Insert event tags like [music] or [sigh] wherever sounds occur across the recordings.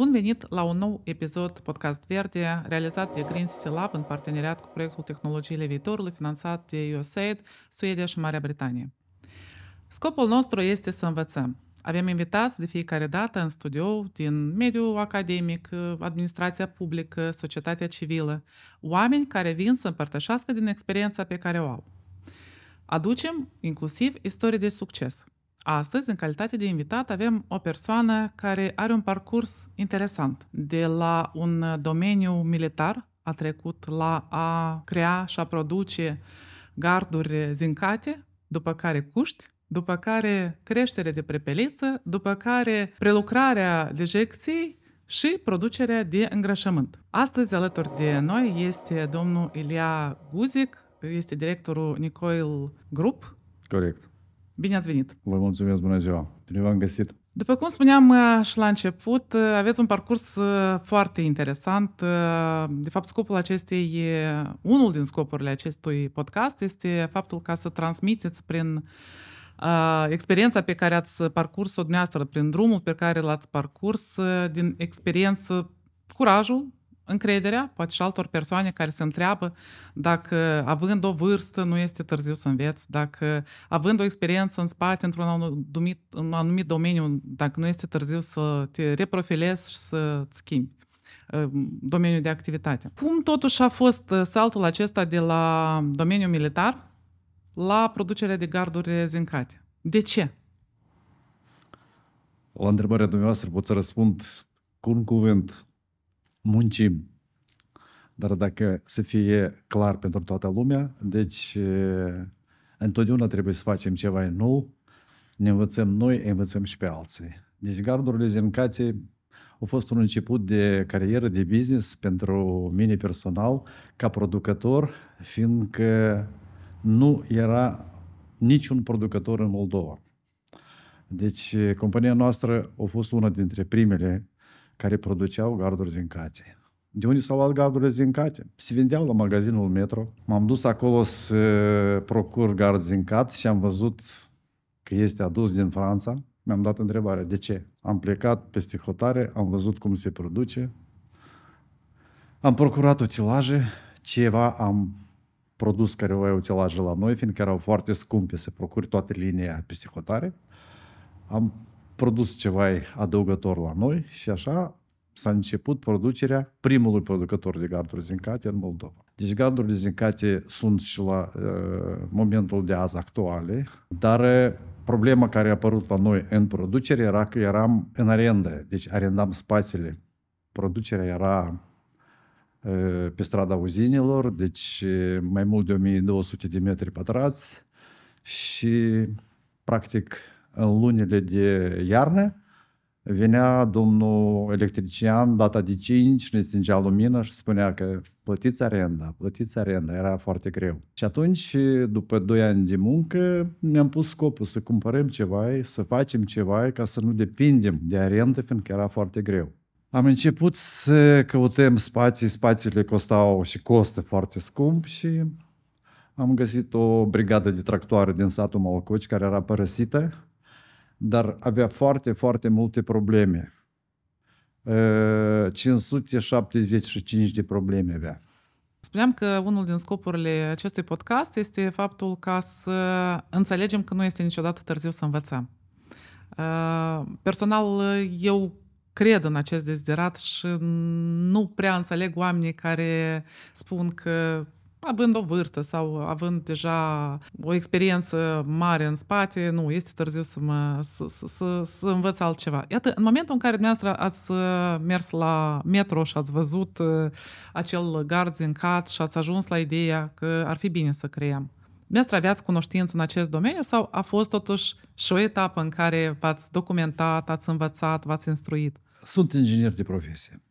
Bun venit la un nou episod Podcast Verde, realizat de Green City Lab în parteneriat cu proiectul Tehnologiile Viitorului, finanțat de USAID, Suedia și Marea Britanie. Scopul nostru este să învățăm. Avem invitați de fiecare dată în studio din mediul academic, administrația publică, societatea civilă, oameni care vin să împărtășească din experiența pe care o au. Aducem inclusiv istorii de succes – astăzi, în calitate de invitat, avem o persoană care are un parcurs interesant. De la un domeniu militar a trecut la a crea și a produce garduri zincate, după care cuști, după care creștere de prepeliță, după care prelucrarea dejecției și producerea de îngrășământ. Astăzi, alături de noi, este domnul Ilia Guzic, este directorul Nicoil Group. Corect. Bine ați venit! Vă mulțumesc, bună ziua! Bine v-am găsit! După cum spuneam uh, și la început, uh, aveți un parcurs uh, foarte interesant. De fapt, scopul acestei, unul din scopurile acestui podcast este faptul ca să transmiteți prin experiența pe care ați parcurs-o dumneavoastră, prin drumul pe care l-ați parcurs, din experiență curajul încrederea, poate și altor persoane care se întreabă dacă, având o vârstă, nu este târziu să înveți, dacă, având o experiență în spate, într-un anumit, un anumit domeniu, dacă nu este târziu să te reprofilezi și să-ți schimbi uh, domeniul de activitate. Cum totuși a fost uh, saltul acesta de la domeniul militar la producerea de garduri zincate? De ce? La întrebarea dumneavoastră pot să răspund cu un cuvânt muncim. Dar dacă să fie clar pentru toată lumea, deci întotdeauna trebuie să facem ceva nou, ne învățăm noi, învățăm și pe alții. Deci gardurile zincații au fost un început de carieră, de business pentru mine personal, ca producător, fiindcă nu era niciun producător în Moldova. Deci compania noastră a fost una dintre primele care produceau garduri zincate. De unde s-au luat gardurile zincate? Se vindeau la magazinul Metro. M-am dus acolo să procur gard zincat și am văzut că este adus din Franța. Mi-am dat întrebarea, de ce? Am plecat peste hotare, am văzut cum se produce, am procurat utilaje, ceva am produs care au utilaje la noi, fiindcă erau foarte scumpe să procuri toate linia peste hotare. Am produs ceva adăugător la noi și așa s-a început producerea primului producător de garduri zincate în Moldova. Deci gardurile zincate sunt și la uh, momentul de azi actuale, dar uh, problema care a apărut la noi în producere era că eram în arendă, deci arendam spațiile. Producerea era uh, pe strada uzinilor, deci uh, mai mult de 1200 de metri pătrați și practic în lunile de iarnă, venea domnul electrician data de 5, ne stingea lumină și spunea că plătiți arenda, plătiți arenda, era foarte greu. Și atunci, după 2 ani de muncă, ne-am pus scopul să cumpărăm ceva, să facem ceva ca să nu depindem de arendă, fiindcă era foarte greu. Am început să căutăm spații, spațiile costau și costă foarte scump și am găsit o brigadă de tractoare din satul Malcoci care era părăsită dar avea foarte, foarte multe probleme. 575 de probleme avea. Spuneam că unul din scopurile acestui podcast este faptul ca să înțelegem că nu este niciodată târziu să învățăm. Personal, eu cred în acest dezderat și nu prea înțeleg oamenii care spun că având o vârstă sau având deja o experiență mare în spate, nu, este târziu să, mă, să, să, să, să învăț altceva. Iată, în momentul în care dumneavoastră ați uh, mers la metro și ați văzut uh, acel gard zincat și ați ajuns la ideea că ar fi bine să creăm, Dumneavoastră aveați cunoștință în acest domeniu sau a fost totuși și o etapă în care v-ați documentat, ați învățat, v-ați instruit? Sunt inginer de profesie.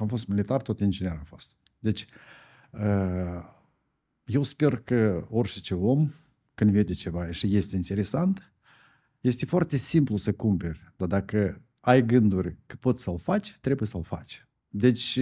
am fost militar, tot inginer am fost. Deci, uh, eu sper că orice om, când vede ceva și este interesant, este foarte simplu să cumperi, dar dacă ai gânduri că poți să-l faci, trebuie să-l faci. Deci,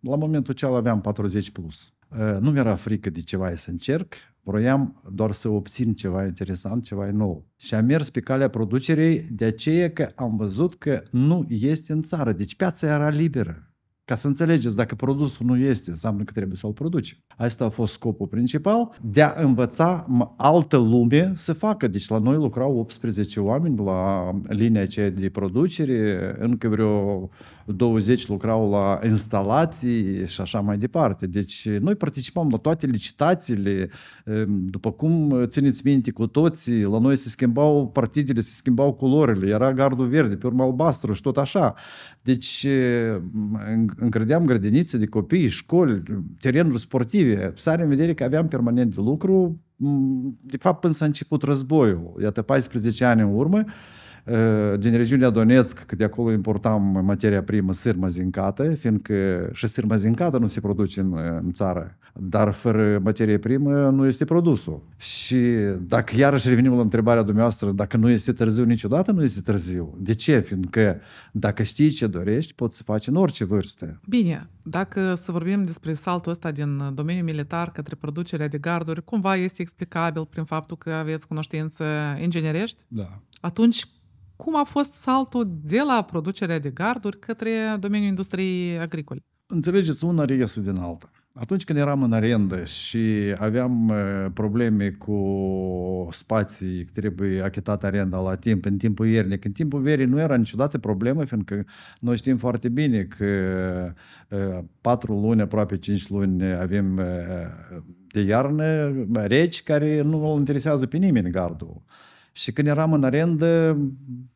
la momentul cel aveam 40 plus. Nu mi-era frică de ceva să încerc, vroiam doar să obțin ceva interesant, ceva nou. Și am mers pe calea producerii de aceea că am văzut că nu este în țară. Deci piața era liberă. Ca să înțelegeți, dacă produsul nu este, înseamnă că trebuie să-l produci. Asta a fost scopul principal, de a învăța altă lume să facă. Deci la noi lucrau 18 oameni la linia aceea de producere, încă vreo 20 lucrau la instalații și așa mai departe. Deci noi participam la toate licitațiile, ehm, după cum țineți minte cu toții, la noi se schimbau partidele, se schimbau culorile, era gardul verde, pe urmă albastru și tot așa. Deci încrădeam grădinițe de copii, școli, terenuri sportive. are în vedere că aveam permanent de lucru. Mm, de fapt, până s-a început războiul, iată 14 ani în urmă, din regiunea Donetsk, că de acolo importam materia primă sârmă zincată, fiindcă și sârmă zincată nu se produce în, în țară, dar fără materie primă nu este produsul. Și dacă iarăși revenim la întrebarea dumneavoastră, dacă nu este târziu niciodată, nu este târziu. De ce? Fiindcă dacă știi ce dorești, poți să faci în orice vârstă. Bine, dacă să vorbim despre saltul ăsta din domeniul militar către producerea de garduri, cumva este explicabil prin faptul că aveți cunoștințe inginerești? Da. Atunci cum a fost saltul de la producerea de garduri către domeniul industriei agricole? Înțelegeți, una reiese din alta. Atunci când eram în arendă și aveam probleme cu spații, trebuie achitat arenda la timp, în timpul iernii, în timpul verii nu era niciodată problemă, fiindcă noi știm foarte bine că 4 luni, aproape 5 luni avem de iarnă reci care nu îl interesează pe nimeni gardul. Și când eram în arendă,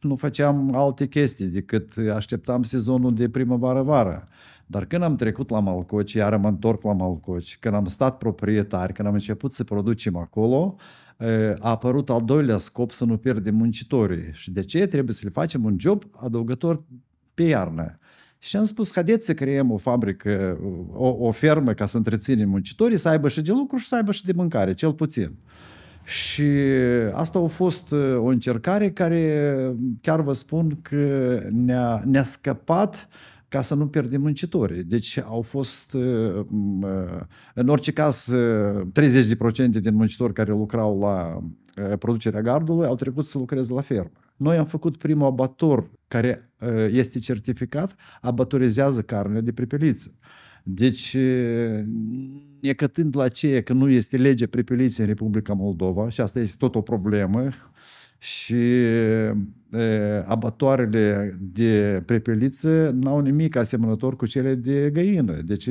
nu făceam alte chestii decât așteptam sezonul de primăvară-vară. Dar când am trecut la Malcoci, iar mă întorc la Malcoci, când am stat proprietari, când am început să producem acolo, a apărut al doilea scop să nu pierdem muncitorii. Și de ce? Trebuie să le facem un job adăugător pe iarnă. Și am spus, haideți să creăm o fabrică, o, o fermă ca să întreținem muncitorii, să aibă și de lucru și să aibă și de mâncare, cel puțin. Și asta a fost uh, o încercare care, chiar vă spun că ne-a, ne scăpat ca să nu pierdem muncitorii. Deci au fost, uh, uh, în orice caz, 30% din muncitori care lucrau la producerea gardului au trecut să lucreze la fermă. Noi am făcut primul abator care este certificat, abatorizează carnea de pripeliță. Deci necătând la ce, că nu este lege prepeliții în Republica Moldova și asta este tot o problemă și e, abătoarele de prepeliță n-au nimic asemănător cu cele de găină. Deci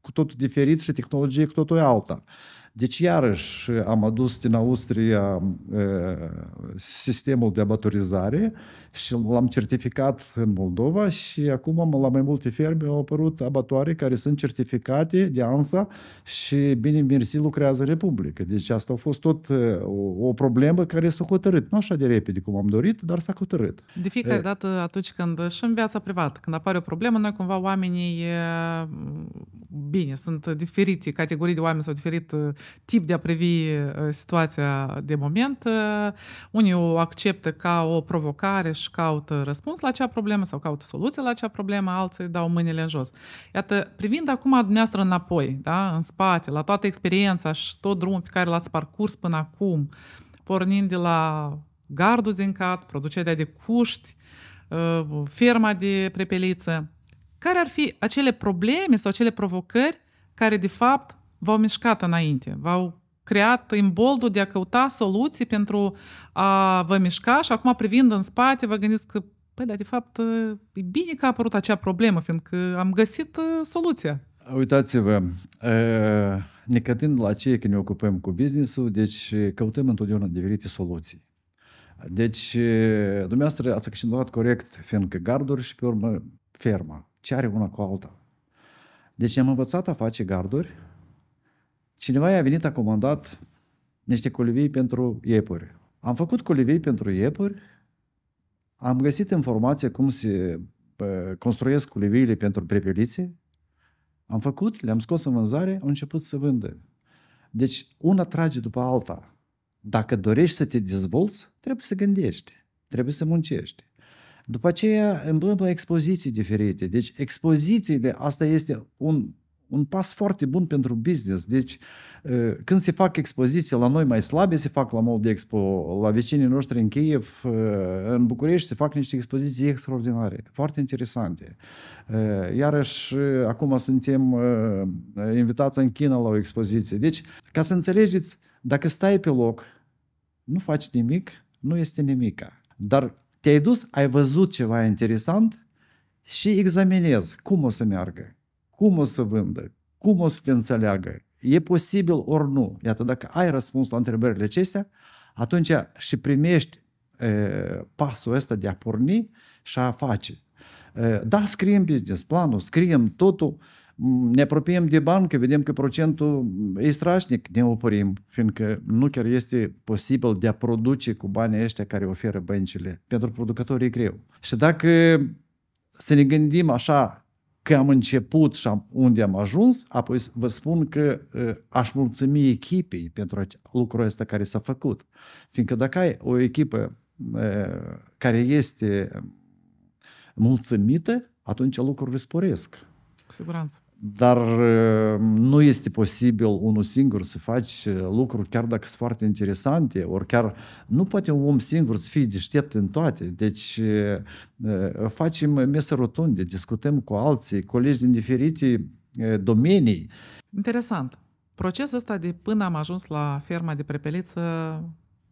cu totul diferit și tehnologie cu totul alta. Deci iarăși am adus din Austria e, sistemul de abatorizare și l-am certificat în Moldova și acum la mai multe ferme au apărut abatoare care sunt certificate de ANSA și bine mersi lucrează în Republică. Deci asta a fost tot uh, o, o problemă care s-a hotărât. Nu așa de repede cum am dorit, dar s-a hotărât. De fiecare e... dată atunci când și în viața privată, când apare o problemă, noi cumva oamenii bine, sunt diferite categorii de oameni sau diferit uh, tip de a privi uh, situația de moment. Unii o acceptă ca o provocare și își caută răspuns la acea problemă sau caută soluție la acea problemă, alții dau mâinile în jos. Iată, privind acum dumneavoastră înapoi, da, în spate, la toată experiența și tot drumul pe care l-ați parcurs până acum, pornind de la gardul zincat, producerea de cuști, uh, ferma de prepeliță, care ar fi acele probleme sau acele provocări care, de fapt, v-au mișcat înainte, v-au creat imboldul de a căuta soluții pentru a vă mișca și acum privind în spate vă gândiți că Păi, dar de fapt e bine că a apărut acea problemă, fiindcă am găsit uh, soluția. Uitați-vă, necătând la cei că ne ocupăm cu business-ul, deci căutăm întotdeauna diferite soluții. Deci, dumneavoastră ați accentuat corect, fiindcă garduri și pe urmă ferma. Ce are una cu alta? Deci am învățat a face garduri, Cineva i-a venit, a comandat niște colivii pentru iepuri. Am făcut colivii pentru iepuri, am găsit informație cum se construiesc coliviile pentru prepelițe, am făcut, le-am scos în vânzare, au început să vândă. Deci una trage după alta. Dacă dorești să te dezvolți, trebuie să gândești, trebuie să muncești. După aceea la expoziții diferite. Deci expozițiile, asta este un un pas foarte bun pentru business. Deci, ă, când se fac expoziții la noi mai slabe, se fac la Mold Expo, la vecinii noștri în Kiev, ă, în București, se fac niște expoziții extraordinare, foarte interesante. Ă, iarăși, acum suntem invitați în China la o expoziție. Deci, ca să înțelegeți, dacă stai pe loc, nu faci nimic, nu este nimica. Dar te-ai dus, ai văzut ceva interesant și examinezi cum o să meargă cum o să vândă, cum o să te înțeleagă, e posibil ori nu. Iată, dacă ai răspuns la întrebările acestea, atunci și primești e, pasul ăsta de a porni și a face. E, da, scriem business planul, scriem totul, ne apropiem de bancă, vedem că procentul e strașnic, ne oprim, fiindcă nu chiar este posibil de a produce cu banii ăștia care oferă băncile. Pentru producători e greu. Și dacă să ne gândim așa că am început și am, unde am ajuns, apoi vă spun că uh, aș mulțumi echipei pentru lucrul ăsta care s-a făcut. Fiindcă dacă ai o echipă uh, care este mulțumită, atunci lucrurile sporesc. Cu siguranță. Dar uh, nu este posibil unul singur să faci uh, lucruri chiar dacă sunt foarte interesante, ori chiar nu poate un om singur să fie deștept în toate. Deci uh, facem mese rotunde, discutăm cu alții, colegi din diferite domenii. Interesant. Procesul ăsta de până am ajuns la ferma de prepeliță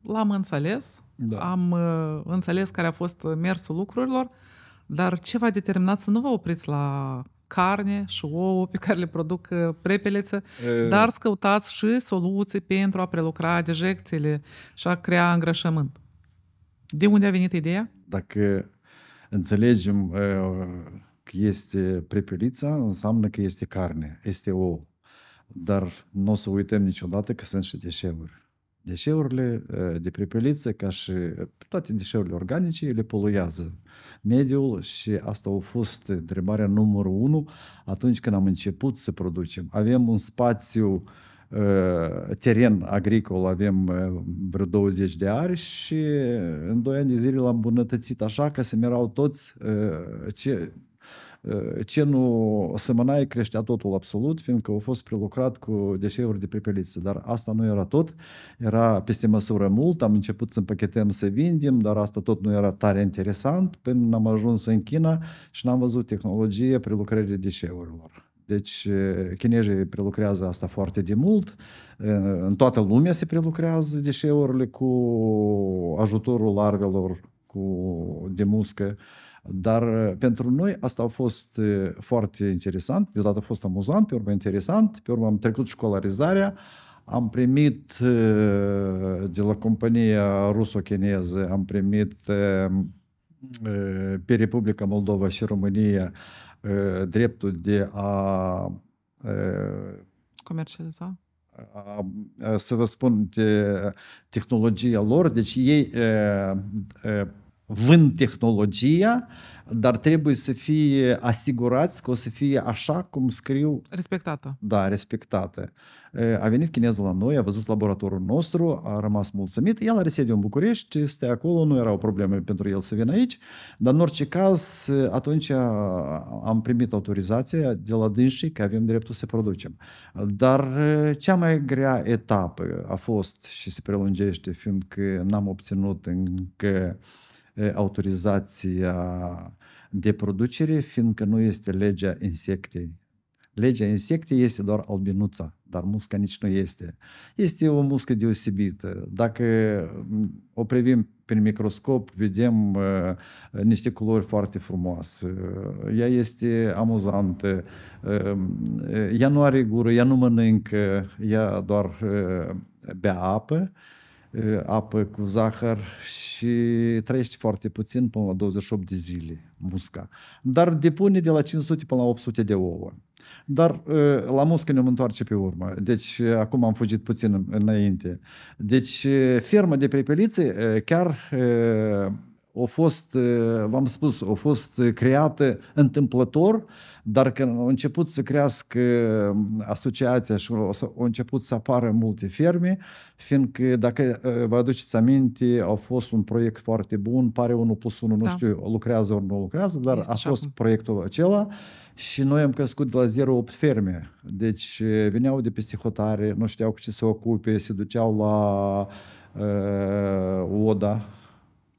l-am înțeles, da. am înțeles care a fost mersul lucrurilor, dar ce v-a determinat să nu vă opriți la carne și ouă pe care le produc uh, prepelețe, e... dar scăutați și soluții pentru a prelucra dejecțiile și a crea îngrășământ. De unde a venit ideea? Dacă înțelegem uh, că este prepelița, înseamnă că este carne, este ou. Dar nu o să uităm niciodată că sunt și deșeuri. Deșeurile uh, de prepeliță, ca și toate deșeurile organice, ele poluează. Uh, mediul și asta a fost întrebarea numărul unu atunci când am început să producem. Avem un spațiu uh, teren agricol avem uh, vreo 20 de ani și uh, în 2 ani de zile l-am îmbunătățit așa că se merau toți ce Ă, ce nu semănai creștea totul absolut, fiindcă au fost prelucrat cu deșeuri de pripeliță. Dar asta nu era tot, era peste măsură mult, am început să împachetăm, să vindem, dar asta tot nu era tare interesant, până am ajuns în China și n-am văzut tehnologie prelucrării deșeurilor. Deci ă, chinezii prelucrează asta foarte de mult, ă, în toată lumea se prelucrează deșeurile cu ajutorul larvelor cu de muscă. Dar uh, pentru noi asta a fost uh, foarte interesant, deodată a fost amuzant, pe urmă interesant, pe urmă am trecut școlarizarea, am primit uh, de la compania ruso-chineză, am primit pe Republica Moldova și România dreptul de a comercializa să vă spun de tehnologia lor, deci ei vând tehnologia, dar trebuie să fie asigurați că o să fie așa cum scriu. Respectată. Da, respectată. A venit chinezul la noi, a văzut laboratorul nostru, a rămas mulțumit. El are sediu în București, este acolo, nu erau probleme pentru el să vină aici, dar în orice caz, atunci am primit autorizația de la dânsii că avem dreptul să producem. Dar cea mai grea etapă a fost și se prelungește, fiindcă n-am obținut încă uh, autorizația de producere, fiindcă nu este legea insectei. Legea insectei este doar albinuța, dar musca nici nu este. Este o muscă deosebită. Dacă o privim prin microscop, vedem niște culori foarte frumoase. Ea este amuzantă. ea nu are gură, ea nu mănâncă, ea doar bea apă apă cu zahăr și trăiește foarte puțin, până la 28 de zile musca. Dar depune de la 500 până la 800 de ouă. Dar la muscă ne-am întoarce pe urmă. Deci acum am fugit puțin înainte. Deci fermă de prepelițe chiar a fost, eh, v-am spus, a fost eh, creată întâmplător, dar când a început să crească eh, asociația și au început să apară multe ferme, fiindcă, dacă vă aduceți aminte, a fost un proiect foarte bun, pare unul plus unul, da. nu știu, lucrează ori nu lucrează, dar este a fost acum. proiectul acela și noi am crescut de la 0,8 ferme. Deci veneau de peste hotare, nu știau cu ce se ocupe, se duceau la uh, ODA,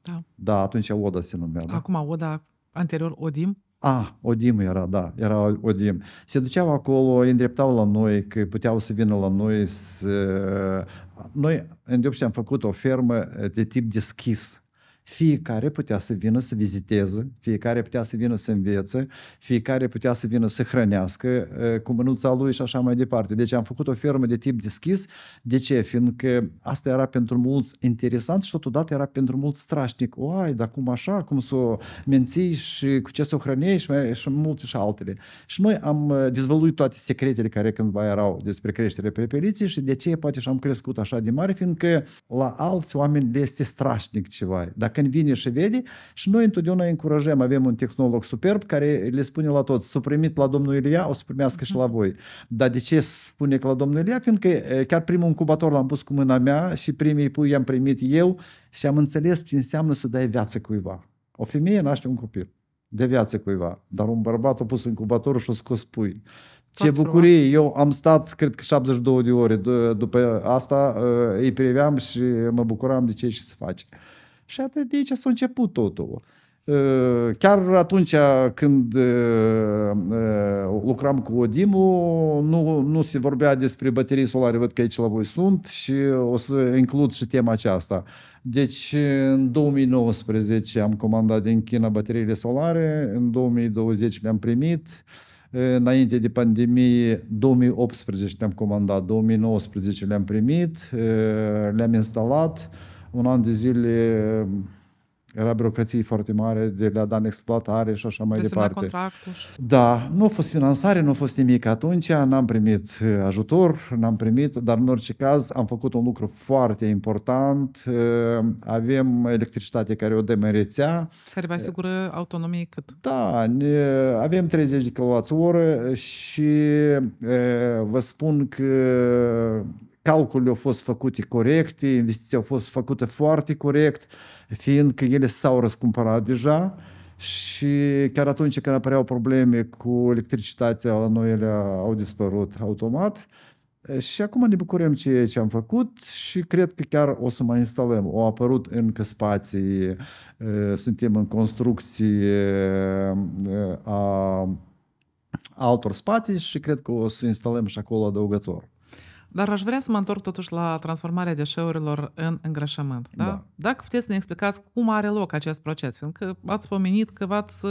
da. Da, atunci Oda se numea. Da? Acum Oda, anterior Odim? A, ah, Odim era, da, era Odim. Se duceau acolo, îi îndreptau la noi, că puteau să vină la noi să... Noi, în am făcut o fermă de tip deschis fiecare putea să vină să viziteze, fiecare putea să vină să învețe, fiecare putea să vină să hrănească ă, cu mânuța lui și așa mai departe. Deci am făcut o fermă de tip deschis. De ce? Fiindcă asta era pentru mulți interesant și totodată era pentru mulți strașnic. Oai, dar cum așa? Cum să o menții și cu ce să o hrănești? Mai, și multe și altele. Și noi am ă, dezvăluit toate secretele care cândva erau despre creștere pe peliții și de ce poate și am crescut așa de mare, fiindcă la alți oameni le este strașnic ceva. Dacă când vine și vede și noi întotdeauna încurajăm, avem un tehnolog superb care le spune la toți, să primit la domnul Ilia, o să primească și la voi. Dar de ce spune că la domnul Ilia? Fiindcă chiar primul incubator l-am pus cu mâna mea și primii pui i-am primit eu și am înțeles ce înseamnă să dai viață cuiva. O femeie naște un copil de viață cuiva, dar un bărbat a pus incubatorul și a scos pui. Ce Foarte bucurie! Frumos. Eu am stat, cred că 72 de ore. După asta ă, îi priveam și mă bucuram de ce și se face. Și atât de aici s-a început totul. Ă, chiar atunci când ă, ă, lucram cu Odimu, nu, nu se vorbea despre baterii solare, văd că aici la voi sunt și o să includ și tema aceasta. Deci în 2019 am comandat din China bateriile solare, în 2020 le-am primit, înainte de pandemie 2018 le-am comandat, 2019 le-am primit, le-am instalat, un an de zile eh, era birocrație foarte mare de la dan exploatare și așa mai de departe. contractul. Da, nu a fost finanțare, nu a fost nimic atunci, n-am primit eh, ajutor, n-am primit, dar în orice caz am făcut un lucru foarte important. Eh, avem electricitate care o dăm în rețea. Care vă asigură autonomie cât? Da, ne, avem 30 de kWh și vă spun că calculele au fost făcute corecte, investiția au fost făcută foarte corect, fiindcă ele s-au răscumpărat deja și chiar atunci când apăreau probleme cu electricitatea la noi, ele au dispărut automat. Și acum ne bucurăm ce am făcut și cred că chiar o să mai instalăm. Au apărut încă spații, eh, suntem în construcție eh, a altor spații și cred că o să instalăm și acolo adăugător. Dar aș vrea să mă întorc totuși la transformarea deșeurilor în îngrășământ. Da? Da. Dacă puteți să ne explicați cum are loc acest proces, fiindcă ați pomenit că v-ați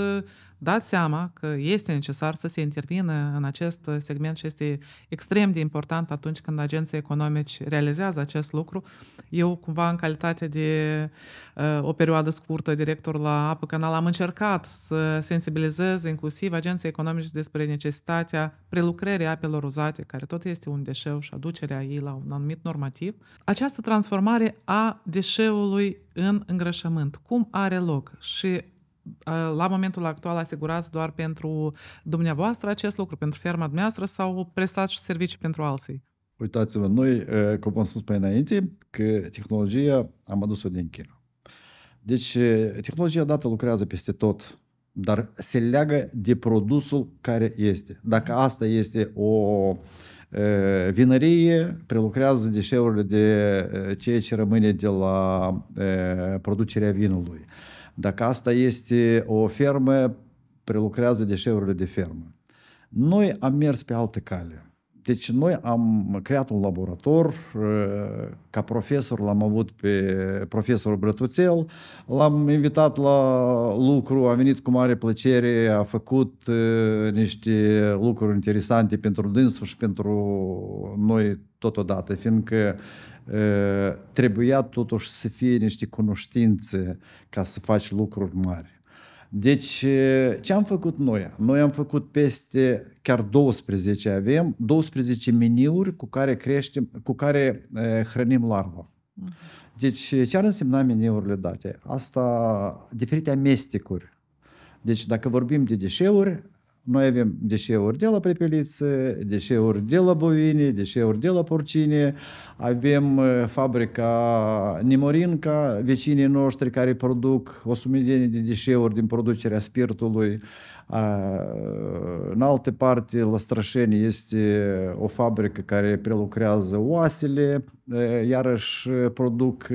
dat seama că este necesar să se intervină în acest segment și este extrem de important atunci când agenții economici realizează acest lucru. Eu, cumva, în calitate de uh, o perioadă scurtă director la Apă Canal, am încercat să sensibilizez inclusiv agenții economici despre necesitatea prelucrării apelor uzate, care tot este un deșeu și aducerea ei la un anumit normativ. Această transformare a deșeului în îngrășământ, cum are loc și la momentul actual asigurați doar pentru dumneavoastră acest lucru, pentru ferma dumneavoastră sau prestați și servicii pentru alții? Uitați-vă, noi, cum am spus pe înainte, că tehnologia am adus-o din China. Deci, tehnologia dată lucrează peste tot, dar se leagă de produsul care este. Dacă asta este o vinărie, prelucrează deșeurile de ceea ce rămâne de la producerea vinului. Dacă asta este o fermă, prelucrează deșeurile de fermă. Noi am mers pe alte cale. Deci noi am creat un laborator, uh, ca profesor l-am avut pe profesorul Brătuțel, l-am invitat la lucru, a venit cu mare plăcere, a făcut uh, niște lucruri interesante pentru dânsul și pentru noi totodată, fiindcă Ă, trebuia totuși să fie niște cunoștințe ca să faci lucruri mari. Deci, ă, ce am făcut noi? Noi am făcut peste, chiar 12 avem, 12 meniuri cu care, creștem, cu care ă, hrănim larva. Deci, ce ar însemna meniurile date? Asta, diferite amestecuri. Deci, dacă vorbim de deșeuri, noi avem deșeuri de la prepeliță, deșeuri de la bovine, deșeuri de la porcine, avem uh, fabrica Nimorinca, vecinii noștri care produc o sumedenie de deșeuri din producerea spiritului. Uh, în alte parte, la Strășeni este o fabrică care prelucrează oasele, uh, iarăși produc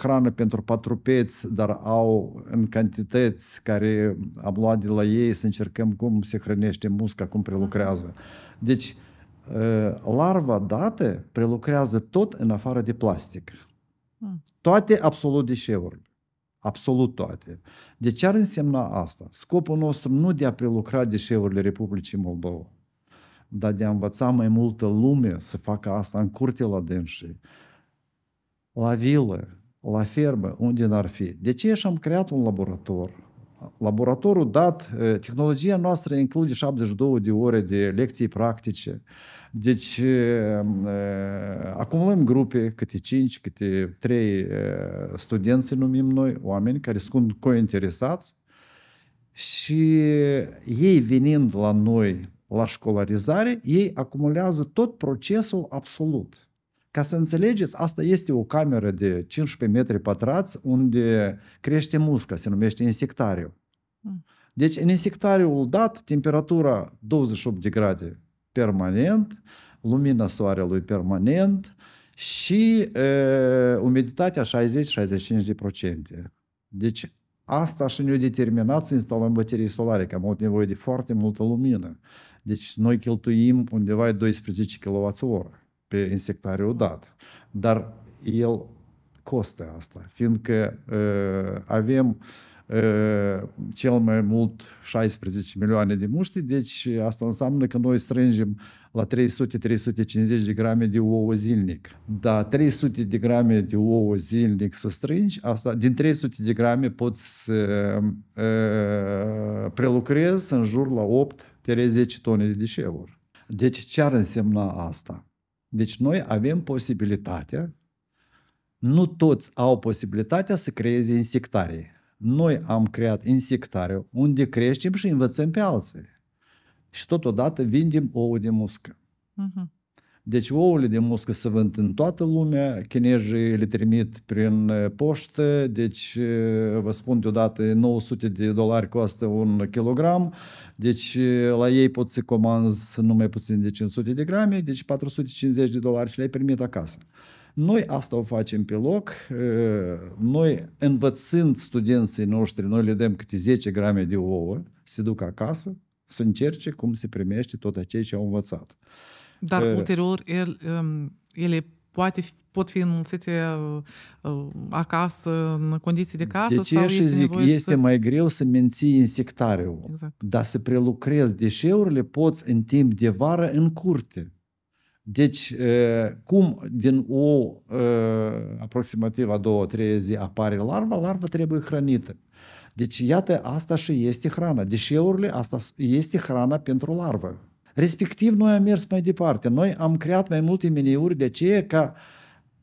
hrană pentru patrupeți, dar au în cantități care am luat de la ei să încercăm cum se hrănește musca, cum prelucrează. Deci, Ă, larva dată, prelucrează tot în afară de plastic. Hmm. Toate absolut deșeurile. Absolut toate. De deci ce ar însemna asta? Scopul nostru nu de a prelucra deșeurile Republicii Moldova, dar de a învăța mai multă lume să facă asta în curte la dânsii, la vilă, la fermă, unde n-ar fi. De ce și am creat un laborator? Laboratorul dat, ă, tehnologia noastră include 72 de ore de lecții practice, deci acumulăm grupe, câte 5, câte 3 studenți numim noi, oameni care sunt cointeresați și ei venind la noi la școlarizare, ei acumulează tot procesul absolut. Ca să înțelegeți, asta este o cameră de 15 metri pătrați unde crește musca, se numește insectariu. Mm. Deci în insectariul dat, temperatura 28 de grade permanent, lumina soarelui permanent și e, umiditatea 60-65%. Deci asta și ne-a determinat să instalăm baterii solare, că am avut nevoie de foarte multă lumină. Deci noi cheltuim undeva 12 kWh pe insectare odată. Dar el costă asta, fiindcă uh, avem Ă, cel mai mult 16 milioane de muști, deci asta înseamnă că noi strângem la 300-350 de grame de ouă zilnic. Da, 300 de grame de ouă zilnic să strângi, asta, din 300 de grame poți să uh, prelucrezi în jur la 8-10 tone de deșeuri. Deci ce ar însemna asta? Deci noi avem posibilitatea, nu toți au posibilitatea să creeze insectarii noi am creat insectariu unde creștem și învățăm pe alții. Și totodată vindem ouă de muscă. Uh-huh. Deci ouăle de muscă se vând în toată lumea, chinezii le trimit prin uh, poștă, deci uh, vă spun deodată 900 de dolari costă un kilogram, deci uh, la ei pot să comanzi numai puțin de 500 de grame, deci 450 de dolari și le-ai primit acasă. Uh, noi asta o facem pe loc, noi învățând studenții noștri, noi le dăm câte 10 grame de ouă, se duc acasă, să încerce cum se primește tot ceea ce au învățat. Dar uh, ulterior el, um, ele poate pot fi înmulțite uh, uh, acasă, în condiții de casă? De deci ce sau este zic, este să... mai greu să menții insectariul, exact. dar să prelucrezi deșeurile poți în timp de vară în curte. Deci, cum din o aproximativ a două, trei zi apare larva, larva trebuie hrănită. Deci, iată, asta și este hrana. Deșeurile, asta este hrana pentru larvă. Respectiv, noi am mers mai departe. Noi am creat mai multe meniuri de ce ca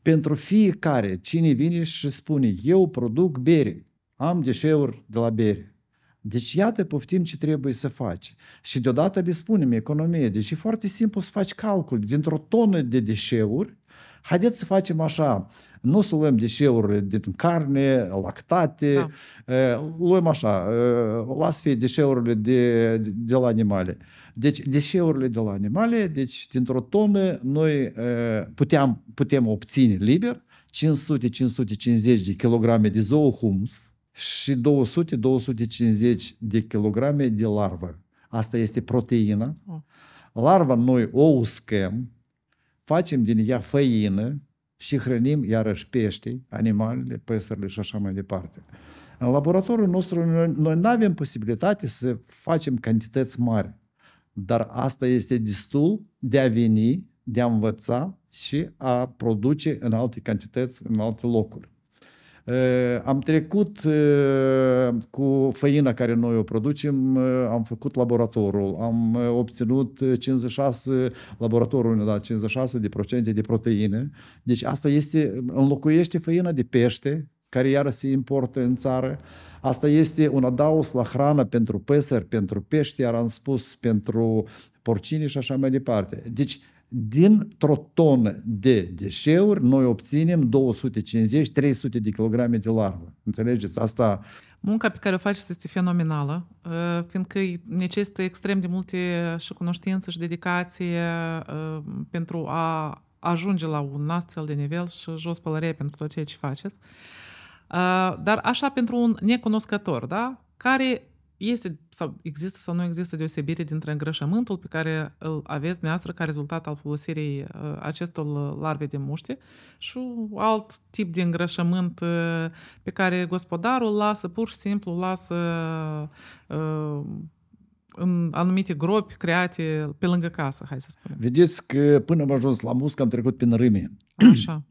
pentru fiecare, cine vine și spune, eu produc bere, am deșeuri de la bere. Deci iată poftim ce trebuie să faci. Și deodată le spunem economie. Deci e foarte simplu să faci calcul. Dintr-o tonă de deșeuri, haideți să facem așa, nu să luăm deșeuri din carne, lactate, da. luăm așa, las fie deșeurile de, de la animale. Deci deșeurile de la animale, deci dintr-o tonă noi puteam, putem obține liber 500-550 de kilograme de zoohums, și 200-250 de kilograme de larvă. Asta este proteină. Oh. Larva noi o uscăm, facem din ea făină și hrănim iarăși peștii, animalele, păsările și așa mai departe. În laboratorul nostru noi nu avem posibilitate să facem cantități mari, dar asta este destul de a veni, de a învăța și a produce în alte cantități, în alte locuri. Eh, am trecut eh, cu făina care noi o producem, eh, am făcut laboratorul, am obținut 56, laboratorul ne da, 56% de, procente de proteine. Deci asta este, înlocuiește făina de pește, care iară se importă în țară. Asta este un adaus la hrană pentru păsări, pentru pești, iar am spus pentru porcini și așa mai departe. Deci dintr-o tonă de deșeuri, noi obținem 250-300 de kilograme de larvă. Înțelegeți? Asta... Munca pe care o faci este fenomenală, uh, fiindcă necesită extrem de multe și cunoștință și dedicație uh, pentru a ajunge la un astfel de nivel și jos pălărie pentru tot ceea ce faceți. Uh, dar așa pentru un necunoscător, da? care este sau există sau nu există deosebire dintre îngrășământul pe care îl aveți dumneavoastră ca rezultat al folosirii uh, acestor uh, larve de muște și alt tip de îngrășământ uh, pe care gospodarul lasă, pur și simplu lasă în anumite gropi create pe lângă casă, hai să spunem. Vedeți că până am ajuns la muscă am trecut prin râme. Așa.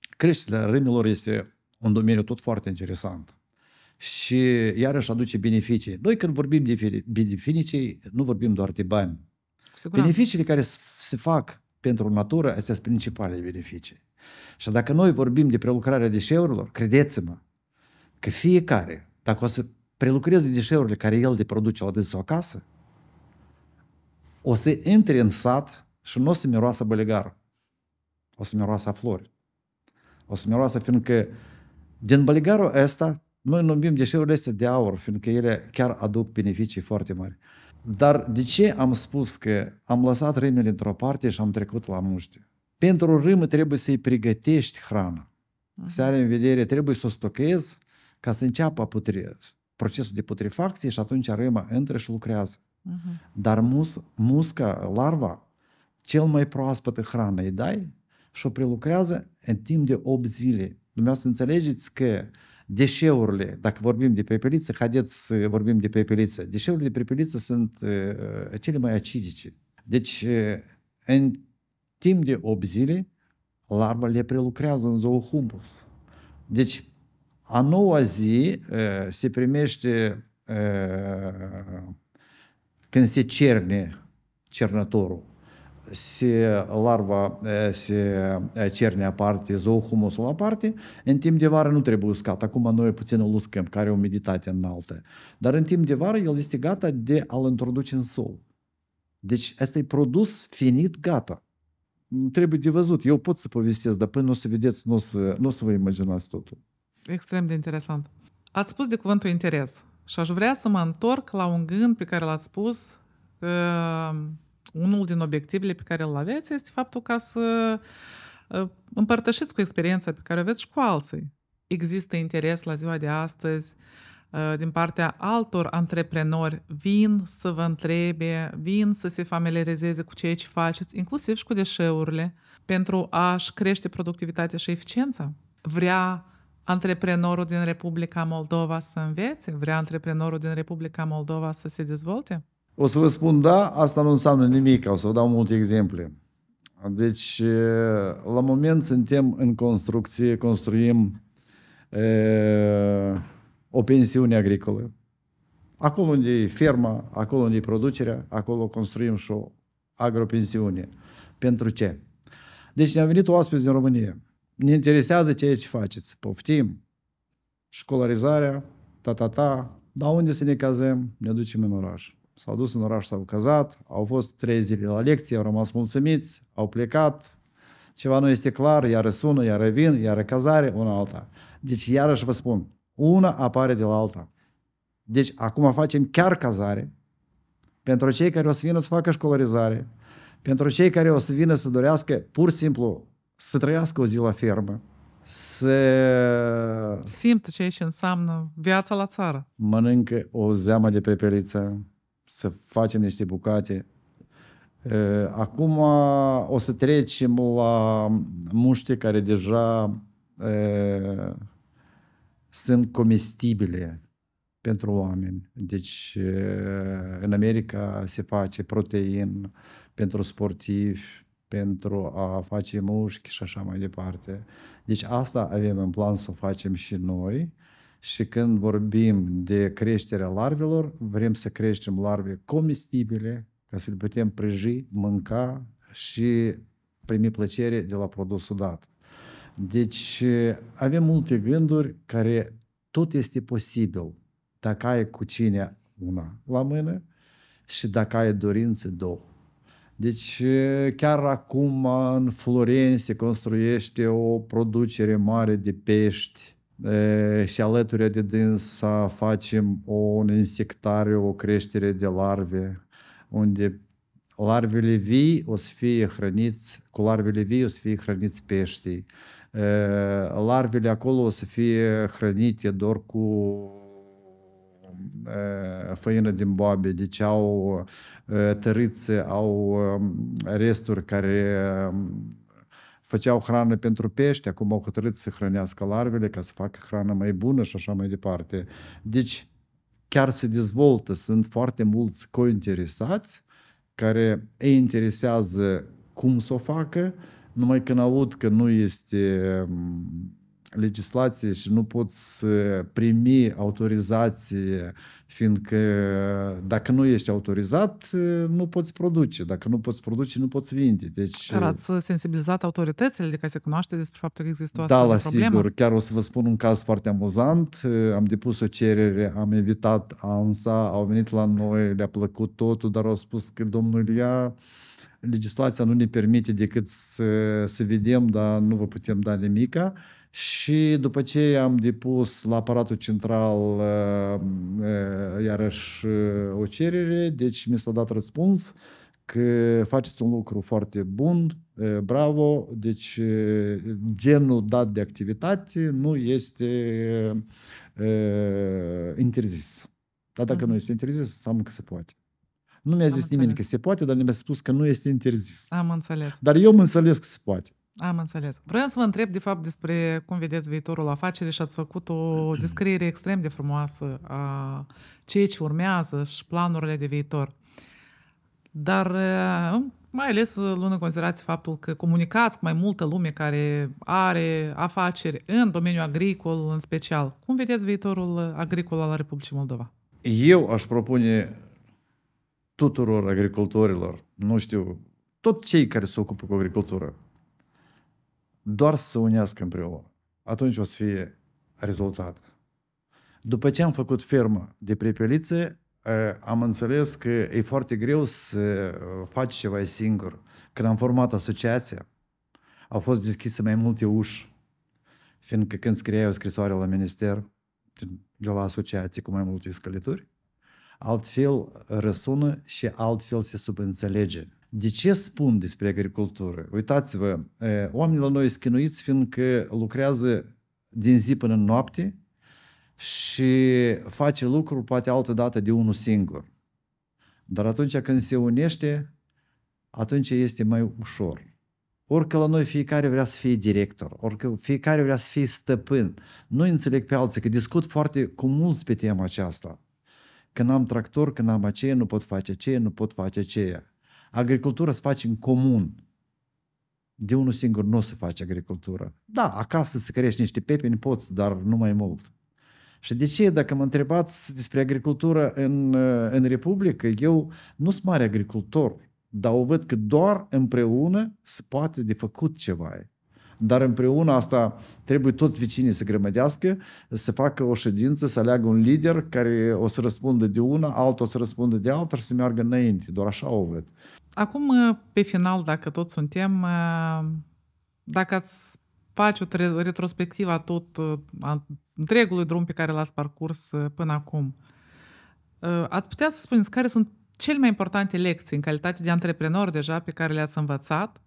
[clears throat] Creșterea râmelor este un domeniu tot foarte interesant și iarăși aduce beneficii. Noi când vorbim de beneficii, nu vorbim doar de bani. Siguranță. Beneficiile care se fac pentru natură, astea sunt principalele beneficii. Și dacă noi vorbim de prelucrarea deșeurilor, credeți-mă că fiecare, dacă o să prelucreze deșeurile care el le produce la dânsul acasă, o să intre în sat și nu o să miroasă bălegarul. O să miroasă flori. O să miroasă fiindcă din bălegarul ăsta noi numim deșeurile astea de aur, fiindcă ele chiar aduc beneficii foarte mari. Dar de ce am spus că am lăsat râmele într-o parte și am trecut la muște? Pentru râmă trebuie să-i pregătești hrana. uh mhm. Se are în vedere, trebuie să o stochezi ca să înceapă putre, procesul de putrefacție și atunci râma intră și lucrează. Uh-huh. Dar mus, musca, larva, cel mai proaspătă hrană îi dai și o prelucrează în timp de 8 zile. Dumneavoastră înțelegeți că uh, deșeurile, dacă vorbim de pepeliță, haideți să vorbim de pepeliță. Deșeurile de pepeliță sunt uh, cele mai acidice. Deci, uh, în timp de 8 zile, larva le prelucrează în zoohumus. Deci, a noua zi uh, se primește uh, când se cerne cernătorul se, larva se cerne aparte, zoohumusul aparte, în timp de vară nu trebuie uscat. Acum noi puțin îl uscăm, care o umiditate înaltă. Dar în timp de vară el este gata de a-l introduce în sol. Deci ăsta e produs finit, gata. Trebuie de văzut. Eu pot să povestesc, dar până nu o să vedeți, nu o să, nu o să vă imaginați totul. Extrem de interesant. Ați spus de cuvântul interes și aș vrea să mă întorc la un gând pe care l-ați spus că unul din obiectivele pe care îl aveți este faptul ca să uh, împărtășiți cu experiența pe care o aveți și cu alții. Există interes la ziua de astăzi uh, din partea altor antreprenori vin să vă întrebe, vin să se familiarizeze cu ceea ce faceți, inclusiv și cu deșeurile, pentru a-și crește productivitatea și eficiența. Vrea antreprenorul din Republica Moldova să învețe? Vrea antreprenorul din Republica Moldova să se dezvolte? O să vă spun da, asta nu înseamnă nimic, o să vă dau multe exemple. Deci, la moment suntem în construcție, construim e, o pensiune agricolă. Acolo unde e ferma, acolo unde e producerea, acolo construim și o agropensiune. Pentru ce? Deci ne-au venit oaspeți din România. Ne interesează ceea ce faceți. Poftim. Școlarizarea, ta-ta-ta, dar unde să ne cazăm? Ne ducem în oraș s-au dus în oraș, s-au cazat, au fost trei zile la lecție, au rămas mulțumiți, au plecat, ceva nu este clar, iar sună, iar vin, iar cazare, una alta. Deci iarăși vă spun, una apare de la alta. Deci acum facem chiar cazare pentru cei care o să vină să facă școlarizare, pentru cei care o să vină să dorească pur și simplu să trăiască o zi la fermă, să... Simt ce înseamnă viața la țară. Mănâncă o zeamă de pepeliță, să facem niște bucate. Acum o să trecem la muște care deja sunt comestibile pentru oameni. Deci în America se face protein pentru sportivi, pentru a face mușchi și așa mai departe. Deci asta avem în plan să o facem și noi. Uh, și când vorbim de creșterea larvelor, vrem să creștem larve comestibile, ca să le putem prăji, mânca și primi plăcere de la produsul dat. Deci avem multe gânduri care tot este posibil dacă ai cu cine una la mână și dacă ai dorință, două. Deci chiar acum în Floreni se construiește o producere mare de pești și alături de dânsa facem o, un insectariu, o creștere de larve, unde larvele vii o să fie hrăniți, cu larvele vii o să fie hrăniți peștii. Larvele acolo o să fie hrănite doar cu făină din boabe, deci au tărâțe, au resturi care făceau hrană pentru pește, acum au hotărât să hrănească larvele ca să facă hrană mai bună și așa mai departe. Deci chiar se dezvoltă, sunt foarte mulți cointeresați care îi interesează cum să o facă, numai când aud că nu este legislație și nu poți primi autorizație, fiindcă dacă nu ești autorizat, nu poți produce. Dacă nu poți produce, nu poți vinde. Deci, Dar ați sensibilizat autoritățile, ca se cunoaște despre faptul că există o da, la problemă? sigur. Chiar o să vă spun un caz foarte amuzant. Am depus o cerere, am invitat ANSA, au venit la noi, le-a plăcut totul, dar au spus că domnul Ilia legislația nu ne permite decât să, să vedem, dar nu vă putem da nimica și după ce am depus la aparatul central uh, uh, iarăși uh, o cerere, deci mi s-a dat răspuns că faceți un lucru foarte bun, bravo, deci genul dat de activitate nu este interzis. Dar dacă mm-hmm. nu este interzis, înseamnă că se poate. Nu mi-a zis am nimeni că se poate, dar mi-a spus că nu este interzis. Am înțeles. Dar eu mă înțeles că se poate. Am înțeles. Vreau să vă întreb, de fapt, despre cum vedeți viitorul afacerii și ați făcut o [clears throat] descriere extrem de frumoasă a ceea ce urmează și planurile de viitor. Dar uh, mai ales uh, luând în considerație faptul că comunicați cu mai multă lume care are afaceri în domeniul agricol în special. Cum vedeți viitorul uh, agricol al Republicii Moldova? Eu aș propune tuturor agricultorilor, nu știu, tot cei care se ocupă cu agricultură, doar să se unească împreună. Atunci o să fie rezultat. După ce am făcut fermă de prepelițe, eh, am înțeles că e foarte greu să eh, faci ceva singur. Când am format asociația, au fost deschise mai multe uși, fiindcă când scriai o scrisoare la minister, de la asociație cu mai multe scălituri, altfel răsună și altfel se subînțelege de ce spun despre agricultură? Uitați-vă, oamenii la noi schinuiți fiindcă lucrează din zi până în noapte și face lucruri poate altă dată de unul singur. Dar atunci când se unește, atunci este mai ușor. Orică la noi fiecare vrea să fie director, orică fiecare vrea să fie stăpân. Nu înțeleg pe alții, că discut foarte cu mulți pe tema aceasta. Când am tractor, când am aceea, nu pot face aceea, nu pot face aceea. Agricultură se face în comun. De unul singur nu se face agricultură. Da, acasă se crește niște pepini, poți, dar nu mai mult. Și de ce, dacă mă întrebați despre agricultură în, uh, în Republică, eu nu sunt mare agricultor, dar o văd că doar împreună se poate de făcut ceva. Dar împreună asta trebuie toți vecinii să grămădească, să facă o ședință, să aleagă un lider care o să răspundă de una, altul o să răspundă de alta și să meargă înainte. Doar așa o văd. Acum, pe final, dacă tot suntem, dacă ați faci o retrospectivă a tot ă, a întregului drum pe care l-ați parcurs ă, până acum, ă, ați putea să spuneți care sunt cele mai importante lecții în calitate de antreprenor deja pe care le-ați învățat,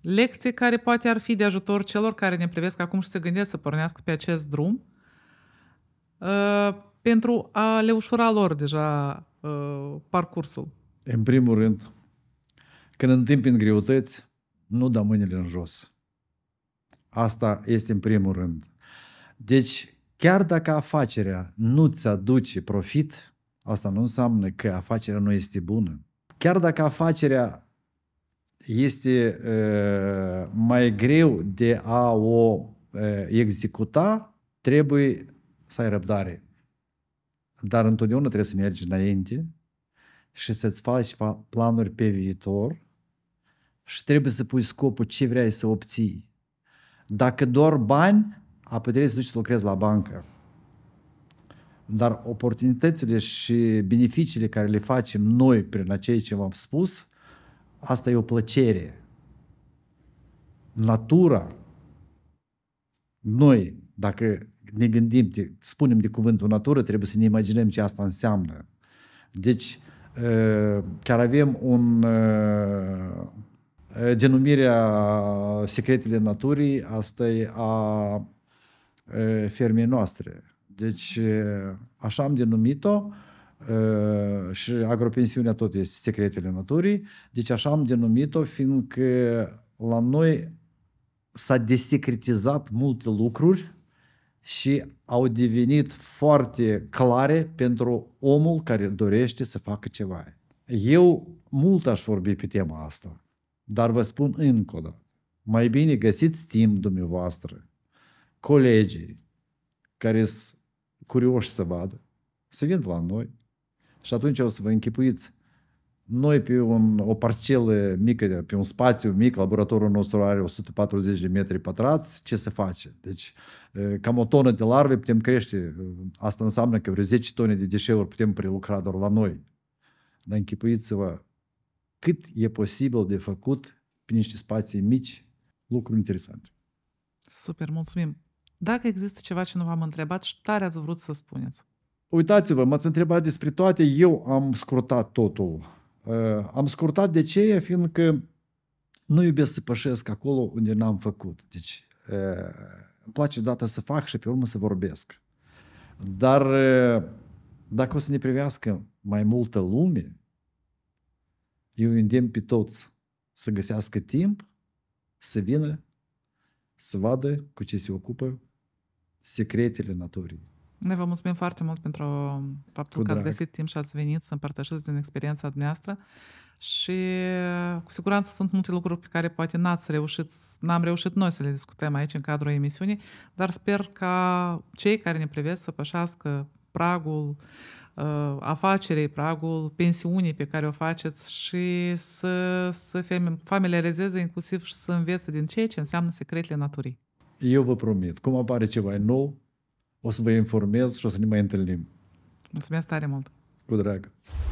lecții care poate ar fi de ajutor celor care ne privesc acum și se gândesc să pornească pe acest drum, pentru a le ușura lor deja parcursul. În primul rând, când întâmpin greutăți, nu da mâinile în jos. Asta este în primul rând. Deci, chiar dacă afacerea nu-ți aduce profit, asta nu înseamnă că afacerea nu este bună. Chiar dacă afacerea este uh, mai greu de a o uh, executa, trebuie să ai răbdare. Dar întotdeauna trebuie să mergi înainte și să-ți faci planuri pe viitor și trebuie să pui scopul ce vrei să obții. Dacă doar bani, apoi trebuie să duci să lucrezi la bancă. Dar oportunitățile și beneficiile care le facem noi prin ceea ce v-am spus, asta e o plăcere. Natura, noi, dacă ne gândim, spunem de cuvântul natură, trebuie să ne imaginăm ce asta înseamnă. Deci, Eh, chiar avem un denumirea eh, eh, secretele naturii, asta e a fermei noastre. Deci așa am denumit-o și agropensiunea tot este secretele naturii, deci așa am denumit-o fiindcă la noi s-a desecretizat multe lucruri și au devenit foarte clare pentru omul care dorește să facă ceva. Eu mult aș vorbi pe tema asta, dar vă spun încă o dată. Mai bine găsiți timp dumneavoastră, colegii care sunt curioși să vadă, să vină la noi și atunci o să vă închipuiți noi pe un, o parcelă mică, pe un spațiu mic, laboratorul nostru are 140 de metri pătrați, ce se face? Deci, cam o tonă de larve putem crește. Asta înseamnă că vreo 10 tone de deșeuri putem prelucra doar la noi. Dar închipuiți-vă cât e posibil de făcut prin niște spații mici, lucruri interesante. Super, mulțumim! Dacă există ceva ce nu v-am întrebat și tare ați vrut să spuneți. Uitați-vă, m-ați întrebat despre toate, eu am scrutat totul Э, am scurtat de ce? Fiindcă nu iubesc să pășesc acolo unde n-am făcut. Deci îmi place odată să fac și pe urmă să vorbesc. Dar dacă o să ne privească mai multă lume, eu îndemn pe toți să găsească timp, să vină, să vadă cu ce se ocupă secretele naturii. Noi vă mulțumim foarte mult pentru faptul că ați găsit timp și ați venit să împărtășiți din experiența dumneavoastră și cu siguranță sunt multe lucruri pe care poate n-ați reușit, n-am reușit noi să le discutăm aici în cadrul emisiunii, dar sper ca cei care ne privesc să pășească pragul uh, afacerii, pragul pensiunii pe care o faceți și să, să familiarizeze inclusiv și să învețe din ceea ce înseamnă secretele naturii. Eu vă promit, cum apare ceva nou, o să vă informez și o să ne mai întâlnim. Mulțumesc tare mult! Cu drag!